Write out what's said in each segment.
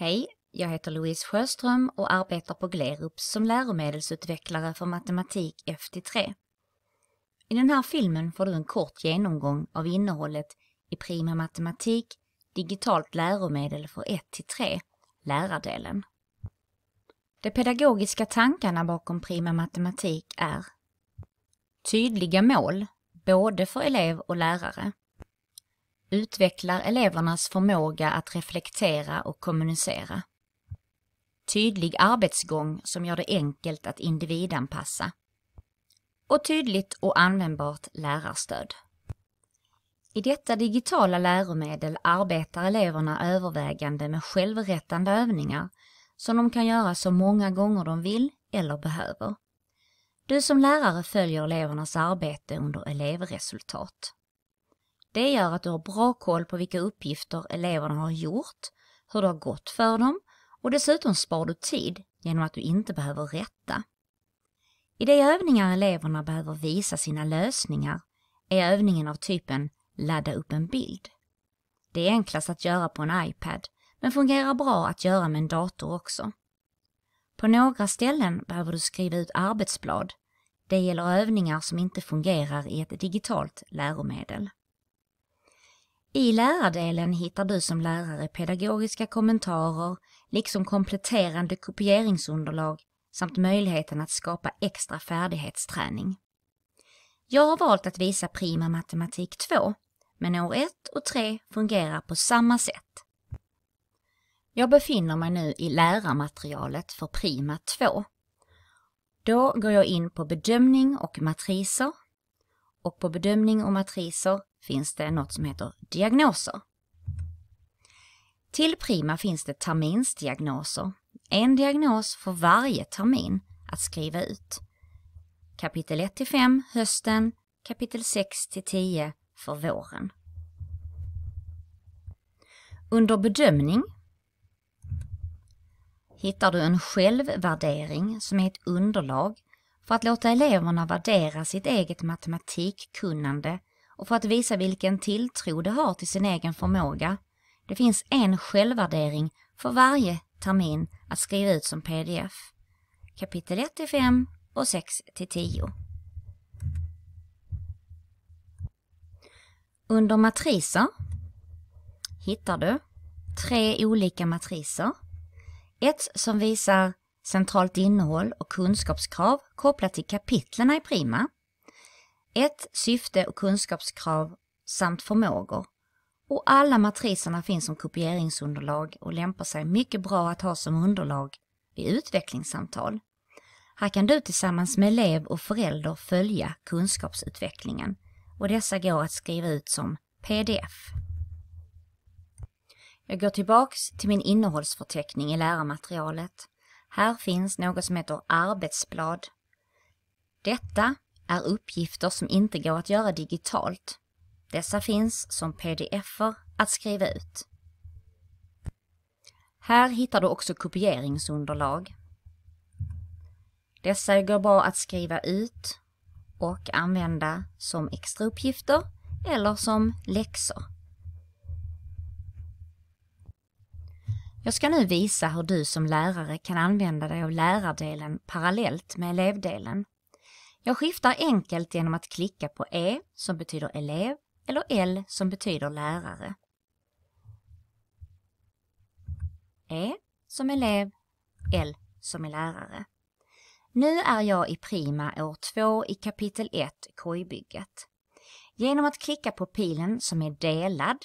Hej, jag heter Louise Sjöström och arbetar på Glerups som läromedelsutvecklare för matematik FT3. I den här filmen får du en kort genomgång av innehållet i Prima matematik, digitalt läromedel för 1 3, lärardelen. De pedagogiska tankarna bakom Prima matematik är Tydliga mål, både för elev och lärare utvecklar elevernas förmåga att reflektera och kommunicera. Tydlig arbetsgång som gör det enkelt att individanpassa. Och tydligt och användbart lärarstöd. I detta digitala läromedel arbetar eleverna övervägande med självrättande övningar som de kan göra så många gånger de vill eller behöver. Du som lärare följer elevernas arbete under elevresultat. Det gör att du har bra koll på vilka uppgifter eleverna har gjort, hur det har gått för dem och dessutom spar du tid genom att du inte behöver rätta. I de övningar eleverna behöver visa sina lösningar är övningen av typen ladda upp en bild. Det är enklast att göra på en iPad, men fungerar bra att göra med en dator också. På några ställen behöver du skriva ut arbetsblad. Det gäller övningar som inte fungerar i ett digitalt läromedel. I lärardelen hittar du som lärare pedagogiska kommentarer, liksom kompletterande kopieringsunderlag samt möjligheten att skapa extra färdighetsträning. Jag har valt att visa Prima matematik 2, men år 1 och 3 fungerar på samma sätt. Jag befinner mig nu i lärarmaterialet för Prima 2. Då går jag in på bedömning och matriser och på bedömning och matriser finns det något som heter diagnoser. Till Prima finns det terminsdiagnoser, en diagnos för varje termin att skriva ut. Kapitel 1 till 5 hösten, kapitel 6 till 10 för våren. Under bedömning hittar du en självvärdering som är ett underlag för att låta eleverna värdera sitt eget matematikkunnande och för att visa vilken tilltro de har till sin egen förmåga. Det finns en självvärdering för varje termin att skriva ut som pdf. Kapitel 1 till 5 och 6 till 10. Under matriser hittar du tre olika matriser. Ett som visar centralt innehåll och kunskapskrav kopplat till kapitlerna i Prima, ett syfte och kunskapskrav samt förmågor. Och alla matriserna finns som kopieringsunderlag och lämpar sig mycket bra att ha som underlag vid utvecklingssamtal. Här kan du tillsammans med elev och förälder följa kunskapsutvecklingen och dessa går att skriva ut som pdf. Jag går tillbaks till min innehållsförteckning i lärarmaterialet här finns något som heter arbetsblad. Detta är uppgifter som inte går att göra digitalt. Dessa finns som pdf-er att skriva ut. Här hittar du också kopieringsunderlag. Dessa går bra att skriva ut och använda som extrauppgifter eller som läxor. Jag ska nu visa hur du som lärare kan använda dig av lärardelen parallellt med elevdelen. Jag skiftar enkelt genom att klicka på E som betyder elev eller L som betyder lärare. E som elev, L som är lärare. Nu är jag i Prima år 2 i kapitel 1 Kojbygget. Genom att klicka på pilen som är delad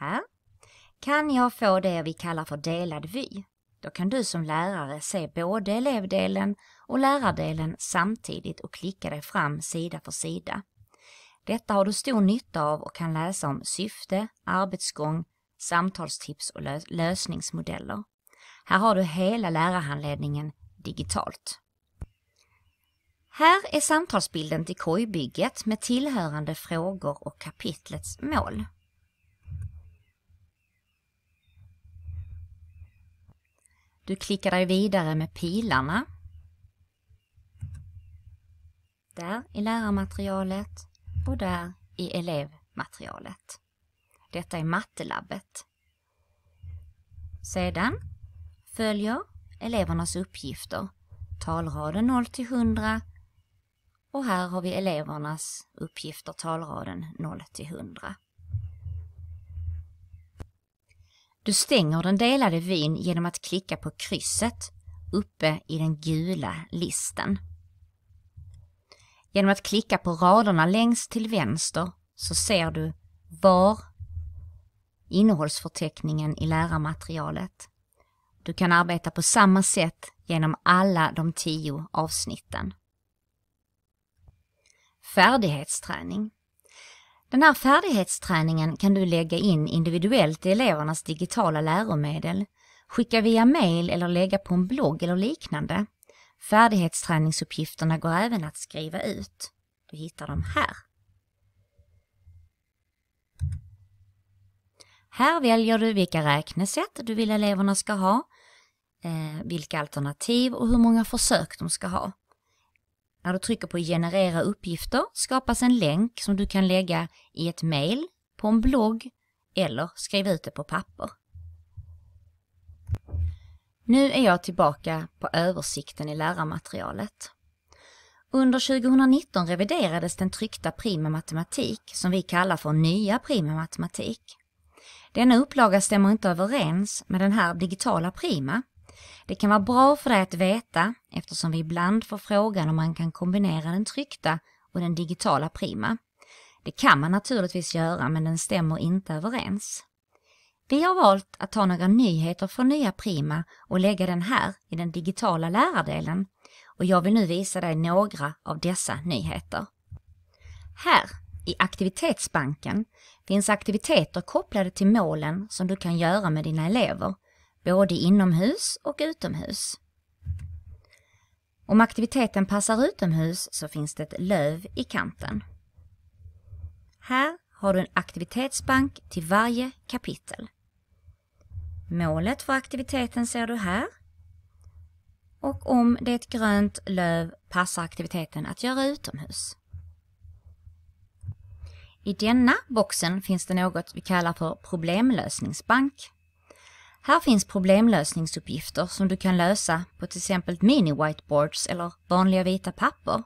här kan jag få det vi kallar för delad vy, då kan du som lärare se både elevdelen och lärardelen samtidigt och klicka dig fram sida för sida. Detta har du stor nytta av och kan läsa om syfte, arbetsgång, samtalstips och lösningsmodeller. Här har du hela lärarhandledningen digitalt. Här är samtalsbilden till kojbygget med tillhörande frågor och kapitlets mål. Du klickar dig vidare med pilarna. Där i lärarmaterialet och där i elevmaterialet. Detta är mattelabbet. Sedan följer elevernas uppgifter, talraden 0 till 100 och här har vi elevernas uppgifter, talraden 0 till 100. Du stänger den delade vyn genom att klicka på krysset uppe i den gula listen. Genom att klicka på raderna längst till vänster så ser du var innehållsförteckningen i lärarmaterialet. Du kan arbeta på samma sätt genom alla de tio avsnitten. Färdighetsträning den här färdighetsträningen kan du lägga in individuellt i elevernas digitala läromedel, skicka via mail eller lägga på en blogg eller liknande. Färdighetsträningsuppgifterna går även att skriva ut. Du hittar dem här. Här väljer du vilka räknesätt du vill eleverna ska ha, eh, vilka alternativ och hur många försök de ska ha. När du trycker på generera uppgifter skapas en länk som du kan lägga i ett mejl, på en blogg eller skriva ut det på papper. Nu är jag tillbaka på översikten i lärarmaterialet. Under 2019 reviderades den tryckta Prima matematik som vi kallar för Nya Prima matematik. Denna upplaga stämmer inte överens med den här digitala Prima det kan vara bra för dig att veta eftersom vi ibland får frågan om man kan kombinera den tryckta och den digitala prima. Det kan man naturligtvis göra men den stämmer inte överens. Vi har valt att ta några nyheter från Nya Prima och lägga den här i den digitala lärardelen och jag vill nu visa dig några av dessa nyheter. Här i aktivitetsbanken finns aktiviteter kopplade till målen som du kan göra med dina elever både inomhus och utomhus. Om aktiviteten passar utomhus så finns det ett löv i kanten. Här har du en aktivitetsbank till varje kapitel. Målet för aktiviteten ser du här. Och om det är ett grönt löv passar aktiviteten att göra utomhus. I denna boxen finns det något vi kallar för problemlösningsbank. Här finns problemlösningsuppgifter som du kan lösa på till exempel mini-whiteboards eller vanliga vita papper.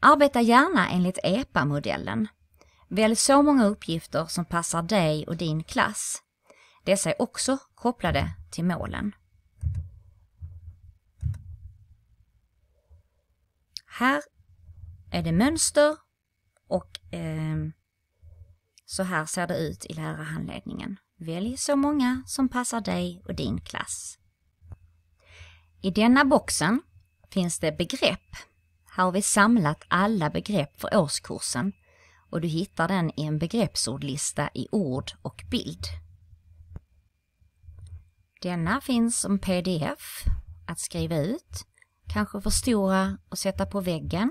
Arbeta gärna enligt EPA-modellen. Välj så många uppgifter som passar dig och din klass. Dessa är också kopplade till målen. Här är det mönster och eh, så här ser det ut i lärarhandledningen. Välj så många som passar dig och din klass. I denna boxen finns det begrepp. Här har vi samlat alla begrepp för årskursen och du hittar den i en begreppsordlista i ord och bild. Denna finns som pdf att skriva ut, kanske förstora och sätta på väggen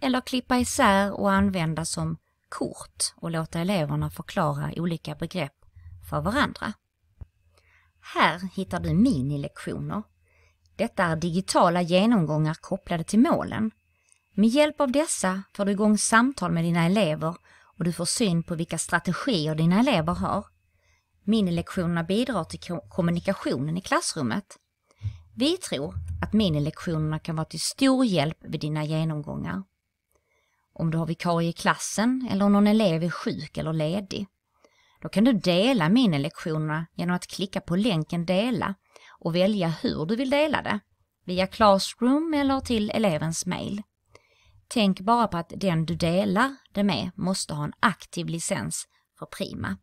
eller klippa isär och använda som kort och låta eleverna förklara olika begrepp för varandra. Här hittar du minilektioner. Detta är digitala genomgångar kopplade till målen. Med hjälp av dessa får du igång samtal med dina elever och du får syn på vilka strategier dina elever har. Minilektionerna bidrar till kommunikationen i klassrummet. Vi tror att minilektionerna kan vara till stor hjälp vid dina genomgångar. Om du har vikarie i klassen eller någon elev är sjuk eller ledig. Då kan du dela minilektionerna genom att klicka på länken Dela och välja hur du vill dela det, via Classroom eller till elevens mail. Tänk bara på att den du delar det med måste ha en aktiv licens för Prima.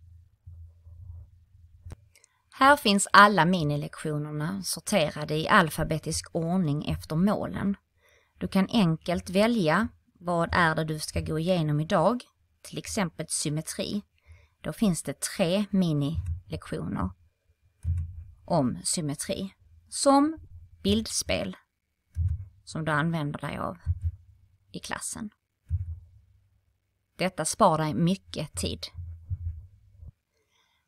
Här finns alla minilektionerna sorterade i alfabetisk ordning efter målen. Du kan enkelt välja vad är det du ska gå igenom idag, till exempel symmetri. Då finns det tre minilektioner om symmetri som bildspel som du använder dig av i klassen. Detta spar dig mycket tid.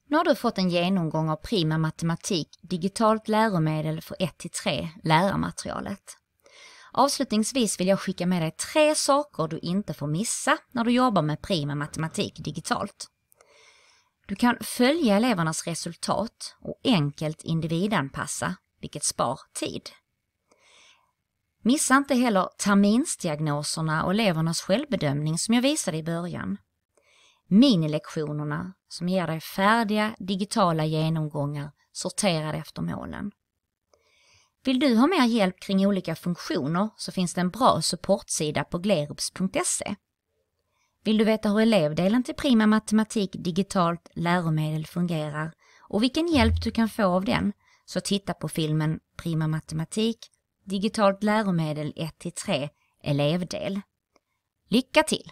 Nu har du fått en genomgång av Prima Matematik digitalt läromedel för 1-3 lärarmaterialet. Avslutningsvis vill jag skicka med dig tre saker du inte får missa när du jobbar med Prima Matematik digitalt. Du kan följa elevernas resultat och enkelt individanpassa, vilket spar tid. Missa inte heller terminsdiagnoserna och elevernas självbedömning som jag visade i början. Minilektionerna som ger dig färdiga digitala genomgångar sorterade efter målen. Vill du ha mer hjälp kring olika funktioner så finns det en bra supportsida på glerups.se vill du veta hur elevdelen till Prima Matematik digitalt läromedel fungerar och vilken hjälp du kan få av den så titta på filmen Prima Matematik Digitalt läromedel 1-3 elevdel. Lycka till!